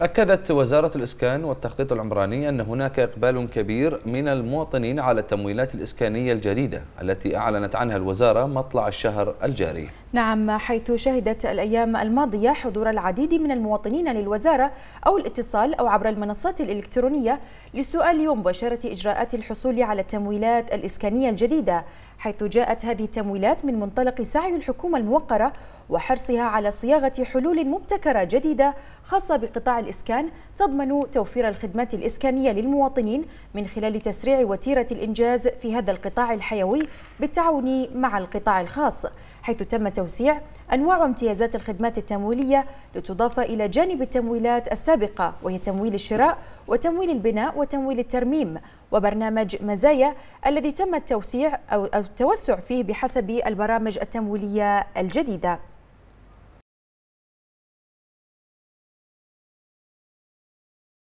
أكدت وزارة الإسكان والتخطيط العمراني أن هناك إقبال كبير من المواطنين على التمويلات الإسكانية الجديدة التي أعلنت عنها الوزارة مطلع الشهر الجاري نعم حيث شهدت الأيام الماضية حضور العديد من المواطنين للوزارة أو الاتصال أو عبر المنصات الإلكترونية لسؤال ومباشرة إجراءات الحصول على التمويلات الإسكانية الجديدة حيث جاءت هذه التمويلات من منطلق سعي الحكومة الموقرة وحرصها على صياغة حلول مبتكرة جديدة خاصة بقطاع الإسكان تضمن توفير الخدمات الإسكانية للمواطنين من خلال تسريع وتيرة الإنجاز في هذا القطاع الحيوي بالتعاون مع القطاع الخاص حيث تم توسيع أنواع امتيازات الخدمات التمويلية لتضاف إلى جانب التمويلات السابقة وهي تمويل الشراء وتمويل البناء وتمويل الترميم وبرنامج مزايا الذي تم التوسيع أو التوسع فيه بحسب البرامج التمويلية الجديدة